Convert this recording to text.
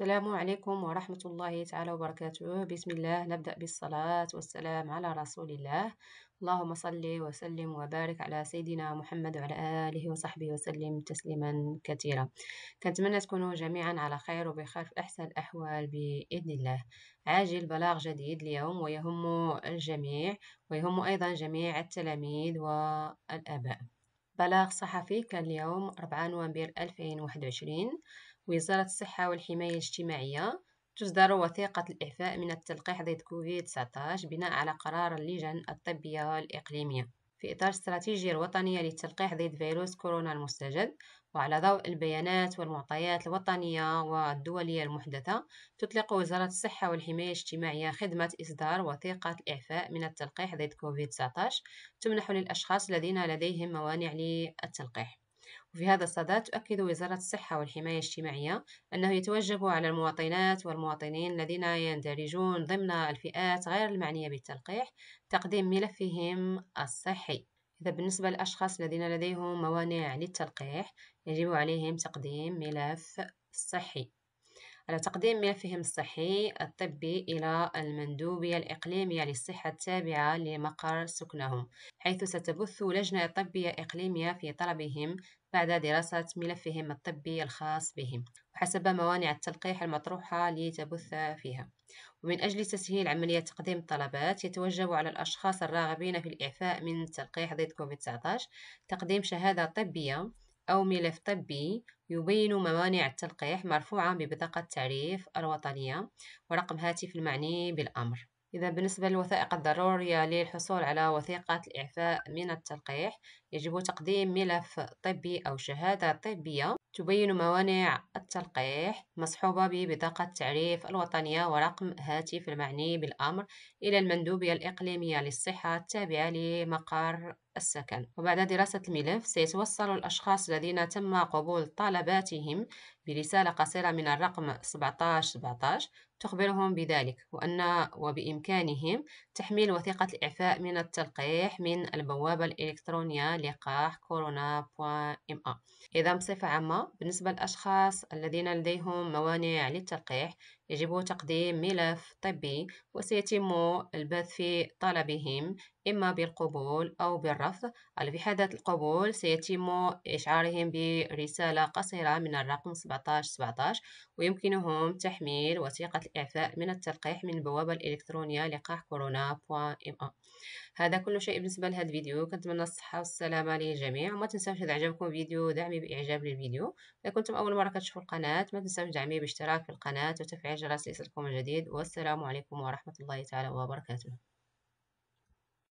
السلام عليكم ورحمة الله تعالى وبركاته بسم الله نبدأ بالصلاة والسلام على رسول الله اللهم صل وسلم وبارك على سيدنا محمد وعلى آله وصحبه وسلم تسليما كثيرا كنتمنى تكونوا جميعا على خير وبخير في أحسن الأحوال بإذن الله عاجل بلاغ جديد اليوم ويهم الجميع ويهم أيضا جميع التلاميذ والآباء بلاغ صحفي كان اليوم 4 نوفمبر 2021 وزارة الصحة والحماية الاجتماعية تصدر وثيقة الإعفاء من التلقيح ضد كوفيد-19 بناء على قرار اللجان الطبية الإقليمية في إطار استراتيجية الوطنية للتلقيح ضد فيروس كورونا المستجد وعلى ضوء البيانات والمعطيات الوطنية والدولية المحدثة تطلق وزارة الصحة والحماية الاجتماعية خدمة إصدار وثيقة الإعفاء من التلقيح ضد كوفيد-19 تمنح للأشخاص الذين لديهم موانع للتلقيح وفي هذا الصدد تؤكد وزارة الصحة والحماية الاجتماعية أنه يتوجب على المواطنات والمواطنين الذين يندرجون ضمن الفئات غير المعنية بالتلقيح تقديم ملفهم الصحي إذا بالنسبة للأشخاص الذين لديهم موانع للتلقيح يجب عليهم تقديم ملف صحي على تقديم ملفهم الصحي الطبي إلى المندوبية الإقليمية للصحة التابعة لمقر سكنهم حيث ستبث لجنة طبية إقليمية في طلبهم بعد دراسة ملفهم الطبي الخاص بهم وحسب موانع التلقيح المطروحة لتبث فيها ومن أجل تسهيل عملية تقديم الطلبات يتوجب على الأشخاص الراغبين في الإعفاء من التلقيح ضد كوفيد-19 تقديم شهادة طبية أو ملف طبي يبين موانع التلقيح مرفوعة ببطاقة التعريف الوطنية ورقم هاتف المعني بالأمر إذا بالنسبة للوثائق الضرورية للحصول على وثيقة الإعفاء من التلقيح يجب تقديم ملف طبي أو شهادة طبية تبين موانع التلقيح مصحوبة ببطاقة التعريف الوطنية ورقم هاتف المعني بالأمر إلى المندوبية الإقليمية للصحة التابعة لمقر السكن وبعد دراسة الملف سيتوصل الأشخاص الذين تم قبول طلباتهم برسالة قصيرة من الرقم 1717 تخبرهم بذلك وأن وبإمكانهم تحميل وثيقة الإعفاء من التلقيح من البوابة الإلكترونية لقاح كورونا .ma إذا بصفة عامة بالنسبة للأشخاص الذين لديهم موانع للتلقيح يجب تقديم ملف طبي وسيتم البث في طلبهم إما بالقبول أو بالرفض في حالة القبول سيتم إشعارهم برسالة قصيرة من الرقم 1717 ويمكنهم تحميل وثيقة الإعفاء من التلقيح من البوابة الإلكترونية لقاح كورونا هذا كل شيء بالنسبة لهذا الفيديو كنتمنى الصحة والسلامة للجميع وما تنساوش إذا عجبكم الفيديو دعمي بإعجاب للفيديو إذا كنتم أول مرة كتشوفوا القناة ما تنساوش دعمي باشتراك في القناة وتفعيل جرس ليصلكم الجديد والسلام عليكم ورحمة الله تعالى وبركاته